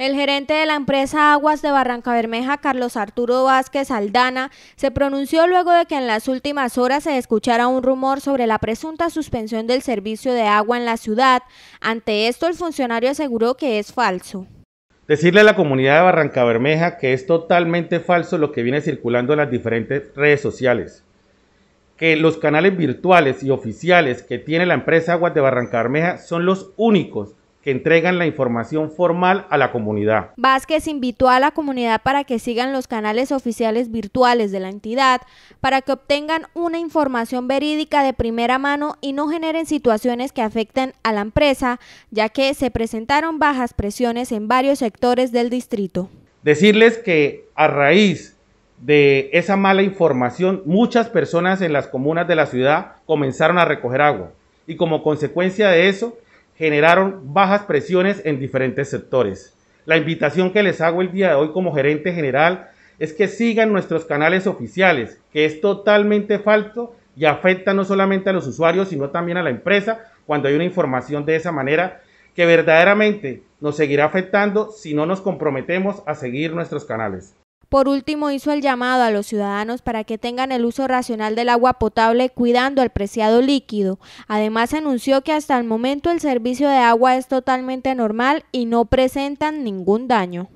El gerente de la empresa Aguas de Barranca Bermeja, Carlos Arturo Vázquez Aldana, se pronunció luego de que en las últimas horas se escuchara un rumor sobre la presunta suspensión del servicio de agua en la ciudad. Ante esto, el funcionario aseguró que es falso. Decirle a la comunidad de Barranca Bermeja que es totalmente falso lo que viene circulando en las diferentes redes sociales. Que los canales virtuales y oficiales que tiene la empresa Aguas de Barranca Bermeja son los únicos entregan la información formal a la comunidad. Vázquez invitó a la comunidad para que sigan los canales oficiales virtuales de la entidad, para que obtengan una información verídica de primera mano y no generen situaciones que afecten a la empresa, ya que se presentaron bajas presiones en varios sectores del distrito. Decirles que a raíz de esa mala información, muchas personas en las comunas de la ciudad comenzaron a recoger agua y como consecuencia de eso, generaron bajas presiones en diferentes sectores. La invitación que les hago el día de hoy como gerente general es que sigan nuestros canales oficiales, que es totalmente falso y afecta no solamente a los usuarios, sino también a la empresa cuando hay una información de esa manera que verdaderamente nos seguirá afectando si no nos comprometemos a seguir nuestros canales. Por último, hizo el llamado a los ciudadanos para que tengan el uso racional del agua potable cuidando el preciado líquido. Además, anunció que hasta el momento el servicio de agua es totalmente normal y no presentan ningún daño.